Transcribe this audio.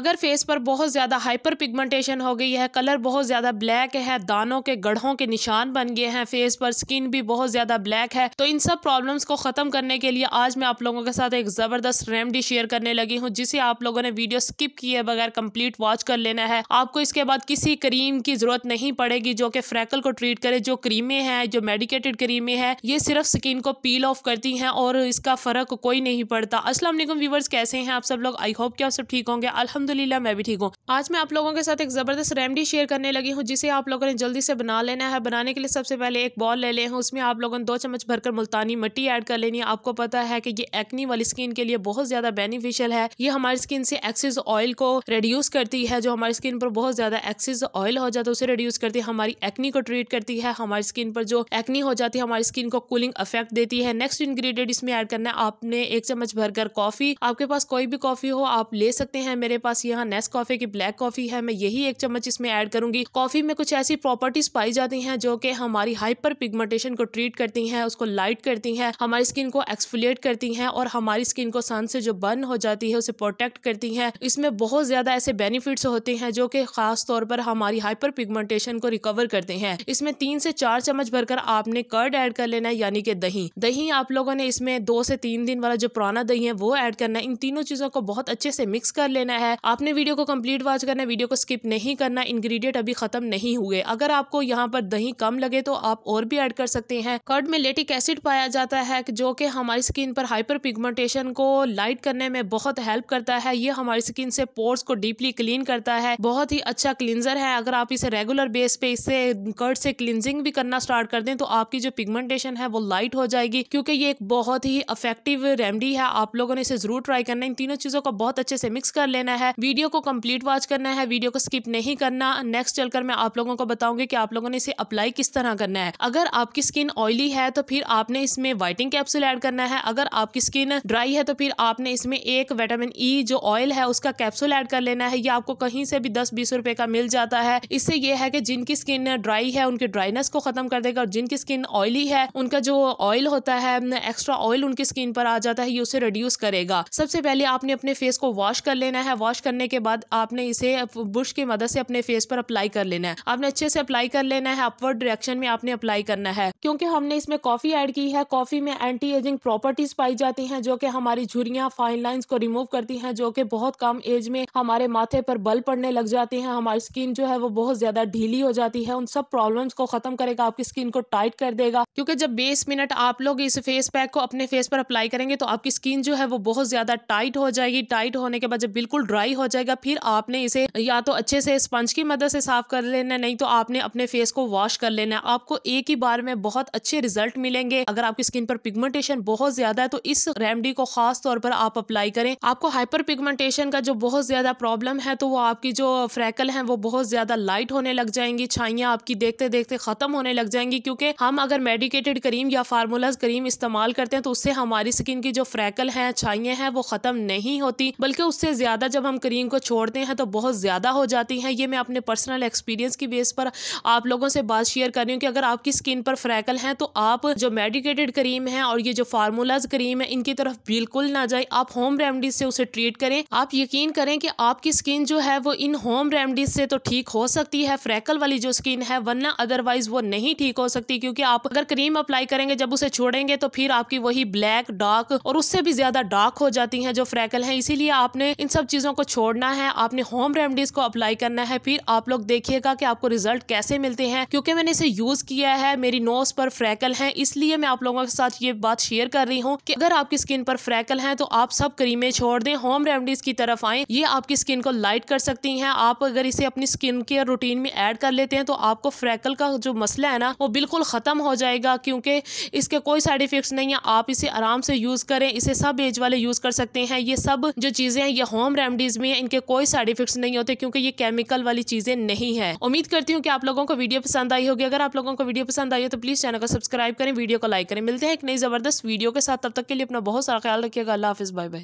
अगर फेस पर बहुत ज़्यादा हाइपर पिगमेंटेशन हो गई है कलर बहुत ज़्यादा ब्लैक है दानों के गढ़ों के निशान बन गए हैं फेस पर स्किन भी बहुत ज़्यादा ब्लैक है तो इन सब प्रॉब्लम्स को ख़त्म करने के लिए आज मैं आप लोगों के साथ एक ज़बरदस्त रेमडी शेयर करने लगी हूँ जिसे आप लोगों ने वीडियो स्किप किए बगैर कम्प्लीट वॉच कर लेना है आपको इसके बाद किसी क्रीम की ज़रूरत नहीं पड़ेगी जो कि फ्रैकल को ट्रीट करे जो क्रीमें हैं जो मेडिकेटेड क्रीमें हैं ये सिर्फ स्किन को पील ऑफ करती हैं और इसका फ़र्क कोई नहीं पड़ता असलम व्यूवर्स कैसे हैं आप सब लोग आई होप कि आप सब ठीक होंगे अलहमद अलहमदिल्ला मैं भी ठीक हूँ आज मैं आप लोगों के साथ एक ज़बरदस्त रेमडी शेयर करने लगी हूँ जिसे आप लोगों ने जल्दी से बना लेना है बनाने के लिए सबसे पहले एक बॉल ले लें उसमें आप लोगों ने दो चम्मच भरकर मुल्तानी मट्टी ऐड कर लेनी है आपको पता है कि ये एक्नी वाली स्किन के लिए बहुत ज़्यादा बेनिफिशियल है ये हमारी स्किन से एक्सिस ऑयल को रिड्यूस करती है जो हमारी स्किन पर बहुत ज़्यादा एक्सिस ऑयल हो जाता है उसे रिड्यूस करती है हमारी एक्नी को ट्रीट करती है हमारी स्किन पर जो एक्नी हो जाती है हमारी स्किन को कूलिंग अफेक्ट देती है नेक्स्ट इंग्रेडिएंट इसमें ऐड करना है आपने एक चम्मच भरकर कॉफ़ी आपके पास कोई भी कॉफ़ी हो आप ले सकते हैं मेरे पास पास यहाँ नेस कॉफ़ी की ब्लैक कॉफ़ी है मैं यही एक चम्मच इसमें ऐड करूंगी कॉफ़ी में कुछ ऐसी प्रॉपर्टीज़ पाई जाती हैं जो कि हमारी हाइपर पिगमेंटेशन को ट्रीट करती हैं उसको लाइट करती हैं हमारी स्किन को एक्सफोलिएट करती हैं और हमारी स्किन को सन से जो बर्न हो जाती है उसे प्रोटेक्ट करती हैं इसमें बहुत ज़्यादा ऐसे बेनिफिट्स होते हैं जो कि खास तौर पर हमारी हाइपर पिगमेंटेशन को रिकवर करते हैं इसमें तीन से चार चम्मच भरकर आपने कर्ड ऐड कर लेना है यानी कि दही दही आप लोगों ने इसमें दो से तीन दिन वाला जो पुराना दही है वो ऐड करना है इन तीनों चीज़ों को बहुत अच्छे से मिक्स कर लेना है आपने वीडियो को कंप्लीट वॉच करना है वीडियो को स्किप नहीं करना इंग्रेडिएंट अभी खत्म नहीं हुए अगर आपको यहाँ पर दही कम लगे तो आप और भी ऐड कर सकते हैं कर्ड में लेटिक एसिड पाया जाता है जो कि हमारी स्किन पर हाइपर पिगमेंटेशन को लाइट करने में बहुत हेल्प करता है ये हमारी स्किन से पोर्स को डीपली क्लीन करता है बहुत ही अच्छा क्लिनजर है अगर आप इसे रेगुलर बेस पे इससे कर्ड से क्लिनजिंग भी करना स्टार्ट कर दें तो आपकी जो पिगमेंटेशन है वो लाइट हो जाएगी क्योंकि ये एक बहुत ही इफेक्टिव रेमडी है आप लोगों ने इसे जरूर ट्राई करना इन तीनों चीजों को बहुत अच्छे से मिक्स कर लेना है वीडियो को कंप्लीट वॉच करना है वीडियो को स्किप नहीं करना नेक्स्ट चलकर मैं आप लोगों को बताऊंगी कि आप लोगों ने इसे अप्लाई किस तरह करना है अगर आपकी स्किन ऑयली है तो फिर आपने इसमें वाइटिंग कैप्सूल ऐड करना है अगर आपकी स्किन ड्राई है तो फिर आपने इसमें एक विटामिन ई e, जो ऑयल है उसका कैप्सूल ऐड कर लेना है या आपको कहीं से भी दस बीस रुपए का मिल जाता है इससे यह है कि जिनकी स्किन ड्राई है उनकी ड्राइनेस को खत्म कर देगा और जिनकी स्किन ऑयली है उनका जो ऑयल होता है एक्स्ट्रा ऑयल उनकी स्किन पर आ जाता है ये उसे रिड्यूस करेगा सबसे पहले आपने अपने फेस को वॉश कर लेना है वॉश कर करने के बाद आपने इसे बुश की मदद से अपने फेस पर अप्लाई कर लेना है आपने अच्छे से अप्लाई कर लेना है अपवर्ड डायरेक्शन में आपने अप्लाई करना है क्योंकि हमने इसमें कॉफ़ी ऐड की है कॉफ़ी में एंटी एजिंग प्रॉपर्टीज़ पाई जाती हैं जो कि हमारी झुरिया फाइन लाइन को रिमूव करती हैं जो कि बहुत कम एज में हमारे माथे पर बल पड़ने लग जाती हैं हमारी स्किन जो है वो बहुत ज़्यादा ढीली हो जाती है उन सब प्रॉब्लम को ख़त्म करेगा आपकी स्किन को टाइट कर देगा क्योंकि जब बीस मिनट आप लोग इस फेस पैक को अपने फेस पर अप्लाई करेंगे तो आपकी स्किन जो है वो बहुत ज़्यादा टाइट हो जाएगी टाइट होने के बाद जब बिल्कुल ड्राई हो जाएगा फिर आपने इसे या तो अच्छे से स्पंज की मदद से साफ कर लेना नहीं तो आपने अपने फेस को वॉश कर लेना है आपको एक ही बार में बहुत अच्छे रिजल्ट मिलेंगे अगर आपकी स्किन पर पिगमेंटेशन बहुत ज्यादा है तो इस रेमडी को खास तौर पर आप अप्लाई करें आपको हाइपर पिगमेंटेशन का जो बहुत ज्यादा प्रॉब्लम है तो वो आपकी जो फ्रैकल है वो बहुत ज्यादा लाइट होने लग जाएंगी छाइयाँ आपकी देखते देखते खत्म होने लग जाएंगी क्योंकि हम अगर मेडिकेटेड क्रीम या फार्मूलाज क्रीम इस्तेमाल करते हैं तो उससे हमारी स्किन की जो फ्रैकल है छाइया है वो खत्म नहीं होती बल्कि उससे ज्यादा जब हम क्रीम को छोड़ते हैं तो बहुत ज़्यादा हो जाती हैं ये मैं अपने पर्सनल एक्सपीरियंस की बेस पर आप लोगों से बात शेयर कर रही हूँ कि अगर आपकी स्किन पर फ्रैकल हैं तो आप जो मेडिकेटेड क्रीम है और ये जो फार्मूलाज क्रीम है इनकी तरफ बिल्कुल ना जाए आप होम रेमडीज से उसे ट्रीट करें आप यकीन करें कि आपकी स्किन जो है वो इन होम रेमडीज से तो ठीक हो सकती है फ्रैकल वाली जो स्किन है वरना अदरवाइज वो नहीं ठीक हो सकती क्योंकि आप अगर क्रीम अप्लाई करेंगे जब उसे छोड़ेंगे तो फिर आपकी वही ब्लैक डार्क और उससे भी ज्यादा डार्क हो जाती है जो फ्रैकल है इसीलिए आपने इन सब चीजों को छोड़ना है आपने होम रेमडीज़ को अप्लाई करना है फिर आप लोग देखिएगा कि आपको रिजल्ट कैसे मिलते हैं क्योंकि मैंने इसे यूज़ किया है मेरी नोज पर फ्रैकल है इसलिए मैं आप लोगों के साथ ये बात शेयर कर रही हूँ कि अगर आपकी स्किन पर फ्रैकल है तो आप सब क्रीमें छोड़ दें होम रेमडीज़ की तरफ आए ये आपकी स्किन को लाइट कर सकती हैं आप अगर इसे अपनी स्किन केयर रूटीन में एड कर लेते हैं तो आपको फ्रैकल का जो मसला है ना वो बिल्कुल ख़त्म हो जाएगा क्योंकि इसके कोई साइड इफेक्ट नहीं है आप इसे आराम से यूज़ करें इसे सब एज वाले यूज़ कर सकते हैं ये सब जो चीज़ें हैं ये होम रेमडीज़ में है इनके कोई साइड इफेक्ट नहीं होते क्योंकि ये केमिकल वाली चीज़ें नहीं है उम्मीद करती हूँ कि आप लोगों को वीडियो पसंद आई होगी अगर आप लोगों को वीडियो पसंद आई हो तो प्लीज़ चैनल को सब्सक्राइब करें वीडियो को लाइक करें मिलते हैं एक नई ज़बरदस्त वीडियो के साथ तब तक के लिए अपना बहुत सारा ख्याल रखिएगा अल्लाह हाफिज़ बाय बाय